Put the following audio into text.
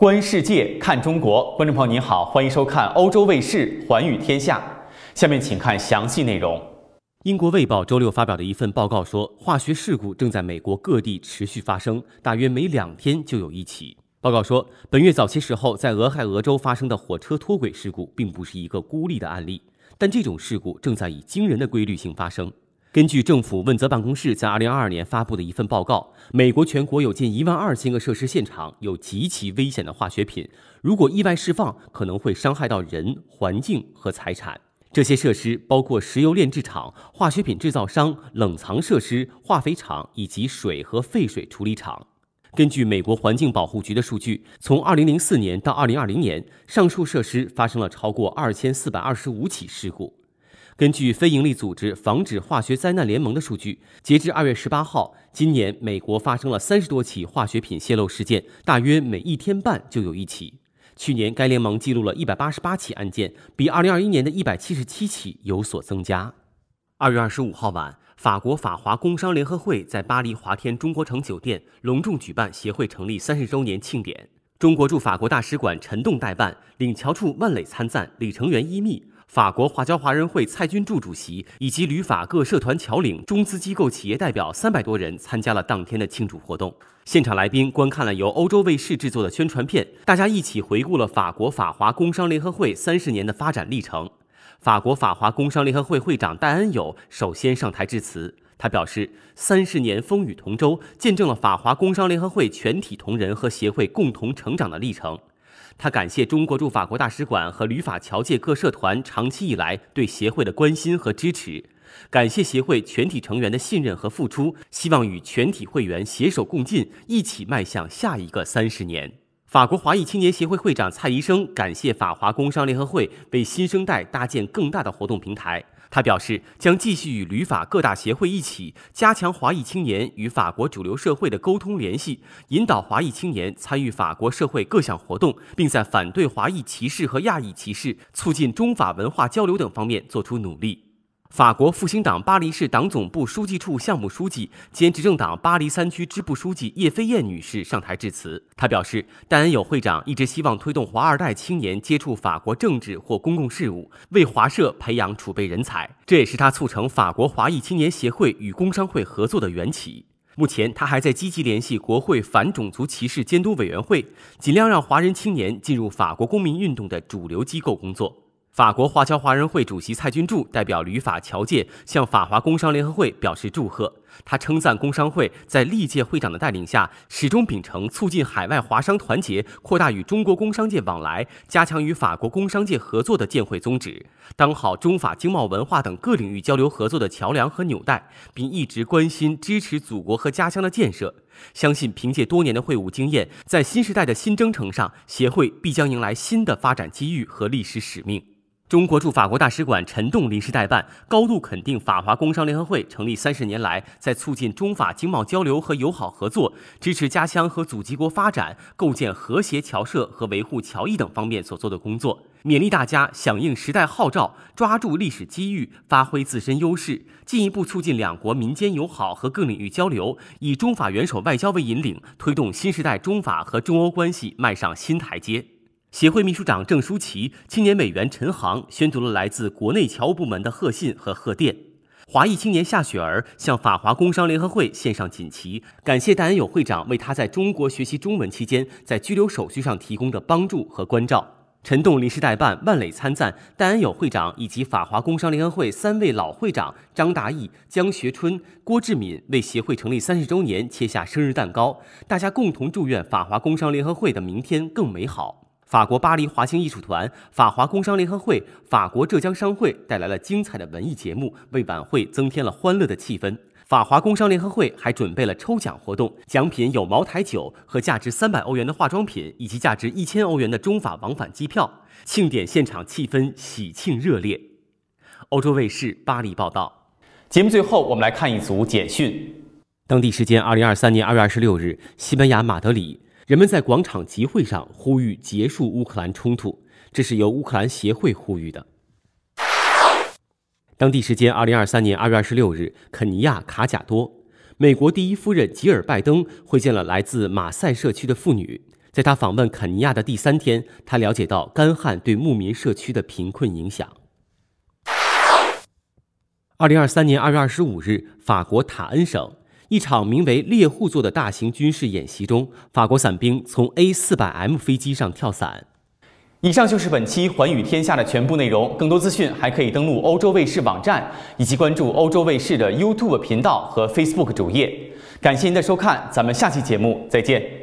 观世界，看中国。观众朋友您好，欢迎收看欧洲卫视《寰宇天下》。下面请看详细内容。英国《卫报》周六发表的一份报告说，化学事故正在美国各地持续发生，大约每两天就有一起。报告说，本月早期时候在俄亥俄州发生的火车脱轨事故并不是一个孤立的案例，但这种事故正在以惊人的规律性发生。根据政府问责办公室在2022年发布的一份报告，美国全国有近1.2千个设施现场有极其危险的化学品，如果意外释放，可能会伤害到人、环境和财产。这些设施包括石油炼制厂、化学品制造商、冷藏设施、化肥厂以及水和废水处理厂。根据美国环境保护局的数据，从2004年到2020年，上述设施发生了超过2,425起事故。根据非营利组织防止化学灾难联盟的数据，截至二月十八号，今年美国发生了三十多起化学品泄漏事件，大约每一天半就有一起。去年该联盟记录了一百八十八起案件，比二零二一年的一百七十七起有所增加。二月二十五号晚，法国法华工商联合会在巴黎华天中国城酒店隆重举办协会成立三十周年庆典。中国驻法国大使馆陈栋代办、领侨处万磊参赞、李成元一密，法国华侨华人会蔡军柱主席以及旅法各社团侨领、中资机构企业代表三百多人参加了当天的庆祝活动。现场来宾观看了由欧洲卫视制作的宣传片，大家一起回顾了法国法华工商联合会三十年的发展历程。法国法华工商联合会会长戴恩友首先上台致辞，他表示：“三十年风雨同舟，见证了法华工商联合会全体同仁和协会共同成长的历程。”他感谢中国驻法国大使馆和旅法侨界各社团长期以来对协会的关心和支持，感谢协会全体成员的信任和付出，希望与全体会员携手共进，一起迈向下一个三十年。法国华裔青年协会会长蔡宜生感谢法华工商联合会为新生代搭建更大的活动平台。他表示，将继续与旅法各大协会一起，加强华裔青年与法国主流社会的沟通联系，引导华裔青年参与法国社会各项活动，并在反对华裔歧视和亚裔歧视、促进中法文化交流等方面做出努力。法国复兴党巴黎市党总部书记处项目书记兼执政党巴黎三区支部书记叶飞燕女士上台致辞。她表示，戴恩友会长一直希望推动华二代青年接触法国政治或公共事务，为华社培养储备人才。这也是他促成法国华裔青年协会与工商会合作的缘起。目前，他还在积极联系国会反种族歧视监督委员会，尽量让华人青年进入法国公民运动的主流机构工作。法国华侨华人会主席蔡君柱代表旅法侨界向法华工商联合会表示祝贺。他称赞工商会在历届会长的带领下，始终秉承促进海外华商团结、扩大与中国工商界往来、加强与法国工商界合作的建会宗旨，当好中法经贸文化等各领域交流合作的桥梁和纽带，并一直关心支持祖国和家乡的建设。相信凭借多年的会务经验，在新时代的新征程上，协会必将迎来新的发展机遇和历史使命。中国驻法国大使馆陈栋临时代办高度肯定法华工商联合会成立三十年来在促进中法经贸交流和友好合作、支持家乡和祖籍国发展、构建和谐侨社和维护侨谊等方面所做的工作，勉励大家响应时代号召，抓住历史机遇，发挥自身优势，进一步促进两国民间友好和各领域交流，以中法元首外交为引领，推动新时代中法和中欧关系迈上新台阶。协会秘书长郑舒淇、青年委员陈航宣读了来自国内侨务部门的贺信和贺电。华裔青年夏雪儿向法华工商联合会献上锦旗，感谢戴恩友会长为他在中国学习中文期间在居留手续上提供的帮助和关照。陈栋临时代办，万磊参赞，戴恩友会长以及法华工商联合会三位老会长张达义、江学春、郭志敏为协会成立三十周年切下生日蛋糕，大家共同祝愿法华工商联合会的明天更美好。法国巴黎华星艺术团、法华工商联合会、法国浙江商会带来了精彩的文艺节目，为晚会增添了欢乐的气氛。法华工商联合会还准备了抽奖活动，奖品有茅台酒和价值三百欧元的化妆品，以及价值一千欧元的中法往返机票。庆典现场气氛喜庆热烈。欧洲卫视巴黎报道。节目最后，我们来看一组简讯。当地时间二零二三年二月二十六日，西班牙马德里。人们在广场集会上呼吁结束乌克兰冲突，这是由乌克兰协会呼吁的。当地时间二零二三年二月二十六日，肯尼亚卡贾多，美国第一夫人吉尔拜登会见了来自马赛社区的妇女。在她访问肯尼亚的第三天，她了解到干旱对牧民社区的贫困影响。二零二三年二月二十五日，法国塔恩省。一场名为“猎户座”的大型军事演习中，法国伞兵从 A 四百 M 飞机上跳伞。以上就是本期《寰宇天下》的全部内容，更多资讯还可以登录欧洲卫视网站，以及关注欧洲卫视的 YouTube 频道和 Facebook 主页。感谢您的收看，咱们下期节目再见。